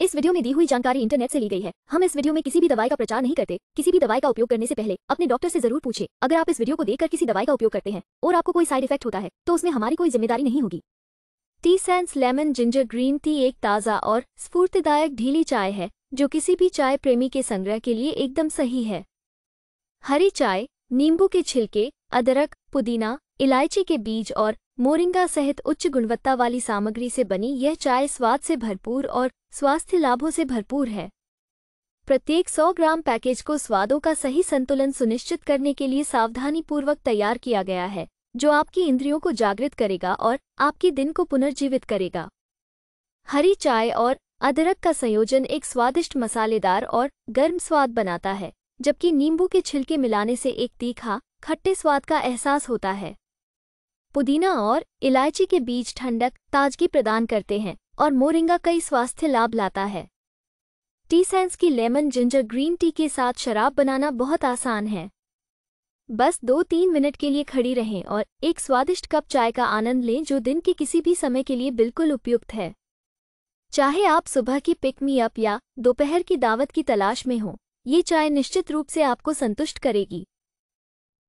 इस वीडियो में दी हुई जानकारी इंटरनेट से ली गई है हम इस वीडियो में किसी भी दवाई का प्रचार नहीं करते किसी भी दवाई का उपयोग करने से पहले अपने डॉक्टर से जरूर पूछे अगर आप इस वीडियो को देखकर किसी दवाई का उपयोग करते हैं और आपको कोई साइड इफेक्ट होता है तो उसमें हमारी कोई जिम्मेदारी नहीं होगी Tea Sense lemon ginger green tea एक ताज़ा और स्फूर्तिदायक ढीली चाय है जो किसी भी चाय प्रेमी के संग्रह के लिए एकदम सही है हरी चाय नींबू के छिलके अदरक पुदीना इलायची के बीज और मोरिंगा सहित उच्च गुणवत्ता वाली सामग्री से बनी यह चाय स्वाद से भरपूर और स्वास्थ्य लाभों से भरपूर है प्रत्येक 100 ग्राम पैकेज को स्वादों का सही संतुलन सुनिश्चित करने के लिए सावधानीपूर्वक तैयार किया गया है जो आपकी इंद्रियों को जागृत करेगा और आपके दिन को पुनर्जीवित करेगा हरी चाय और अदरक का संयोजन एक स्वादिष्ट मसालेदार और गर्म स्वाद बनाता है जबकि नींबू के छिलके मिलाने से एक तीखा खट्टे स्वाद का एहसास होता है पुदीना और इलायची के बीज ठंडक ताजगी प्रदान करते हैं और मोरिंगा कई स्वास्थ्य लाभ लाता है टी सेंस की लेमन जिंजर ग्रीन टी के साथ शराब बनाना बहुत आसान है बस दो तीन मिनट के लिए खड़ी रहें और एक स्वादिष्ट कप चाय का आनंद लें जो दिन के किसी भी समय के लिए बिल्कुल उपयुक्त है चाहे आप सुबह की पिक मी अप या दोपहर की दावत की तलाश में हों ये चाय निश्चित रूप से आपको संतुष्ट करेगी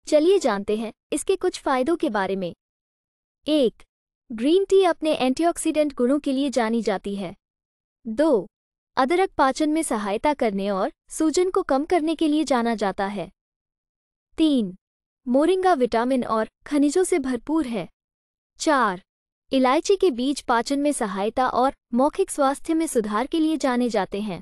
चलिए जानते हैं इसके कुछ फायदों के बारे में एक ग्रीन टी अपने एंटीऑक्सीडेंट गुणों के लिए जानी जाती है दो अदरक पाचन में सहायता करने और सूजन को कम करने के लिए जाना जाता है तीन मोरिंगा विटामिन और खनिजों से भरपूर है चार इलायची के बीज पाचन में सहायता और मौखिक स्वास्थ्य में सुधार के लिए जाने जाते हैं